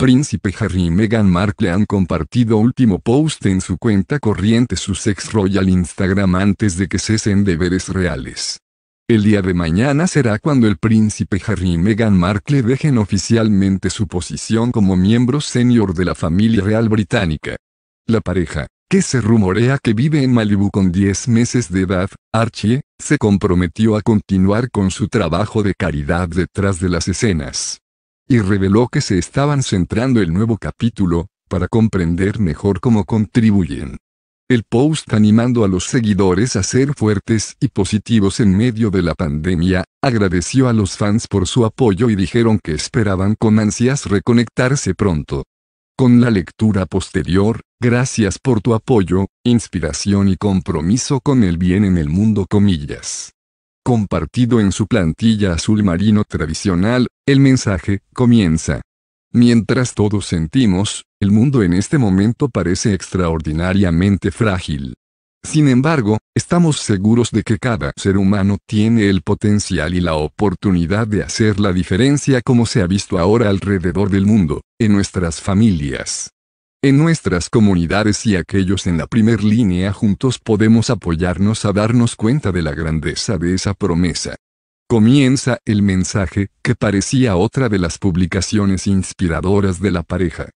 Príncipe Harry y Meghan Markle han compartido último post en su cuenta corriente sus ex Royal Instagram antes de que cesen deberes reales. El día de mañana será cuando el príncipe Harry y Meghan Markle dejen oficialmente su posición como miembro senior de la familia real británica. La pareja, que se rumorea que vive en Malibu con 10 meses de edad, Archie, se comprometió a continuar con su trabajo de caridad detrás de las escenas y reveló que se estaban centrando el nuevo capítulo, para comprender mejor cómo contribuyen. El post animando a los seguidores a ser fuertes y positivos en medio de la pandemia, agradeció a los fans por su apoyo y dijeron que esperaban con ansias reconectarse pronto. Con la lectura posterior, gracias por tu apoyo, inspiración y compromiso con el bien en el mundo comillas compartido en su plantilla azul marino tradicional, el mensaje comienza. Mientras todos sentimos, el mundo en este momento parece extraordinariamente frágil. Sin embargo, estamos seguros de que cada ser humano tiene el potencial y la oportunidad de hacer la diferencia como se ha visto ahora alrededor del mundo, en nuestras familias, en nuestras comunidades y aquellos en la primer línea juntos podemos apoyarnos a darnos cuenta de la grandeza de esa promesa. Comienza el mensaje, que parecía otra de las publicaciones inspiradoras de la pareja.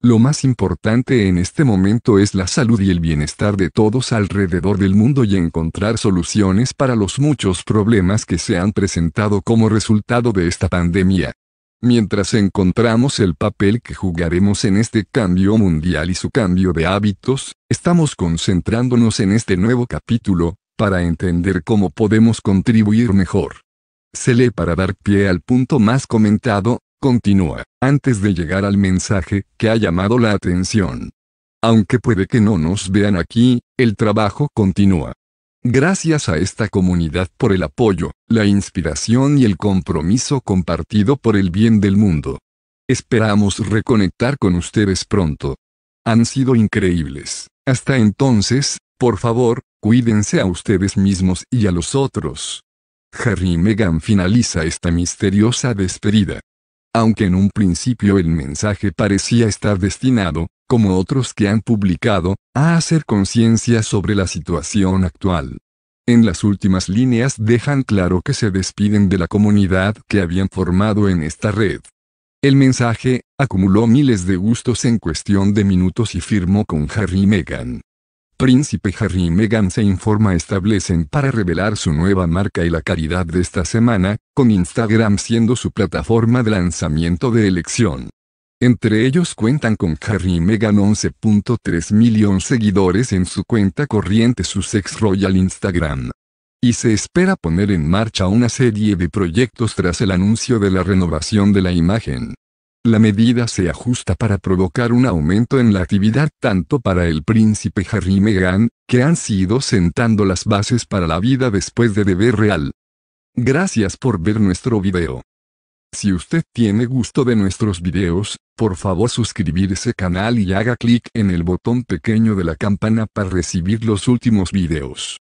Lo más importante en este momento es la salud y el bienestar de todos alrededor del mundo y encontrar soluciones para los muchos problemas que se han presentado como resultado de esta pandemia mientras encontramos el papel que jugaremos en este cambio mundial y su cambio de hábitos, estamos concentrándonos en este nuevo capítulo, para entender cómo podemos contribuir mejor. Se lee para dar pie al punto más comentado, continúa, antes de llegar al mensaje que ha llamado la atención. Aunque puede que no nos vean aquí, el trabajo continúa. Gracias a esta comunidad por el apoyo, la inspiración y el compromiso compartido por el bien del mundo. Esperamos reconectar con ustedes pronto. Han sido increíbles. Hasta entonces, por favor, cuídense a ustedes mismos y a los otros. Harry y Meghan finaliza esta misteriosa despedida. Aunque en un principio el mensaje parecía estar destinado, como otros que han publicado, a hacer conciencia sobre la situación actual. En las últimas líneas dejan claro que se despiden de la comunidad que habían formado en esta red. El mensaje acumuló miles de gustos en cuestión de minutos y firmó con Harry y Meghan príncipe Harry y Meghan se informa establecen para revelar su nueva marca y la caridad de esta semana, con Instagram siendo su plataforma de lanzamiento de elección. Entre ellos cuentan con Harry y Meghan 11.3 millones seguidores en su cuenta corriente su Sex Royal Instagram. Y se espera poner en marcha una serie de proyectos tras el anuncio de la renovación de la imagen. La medida se ajusta para provocar un aumento en la actividad tanto para el príncipe Harry y Meghan, que han sido sentando las bases para la vida después de deber real. Gracias por ver nuestro video. Si usted tiene gusto de nuestros videos, por favor suscribirse canal y haga clic en el botón pequeño de la campana para recibir los últimos videos.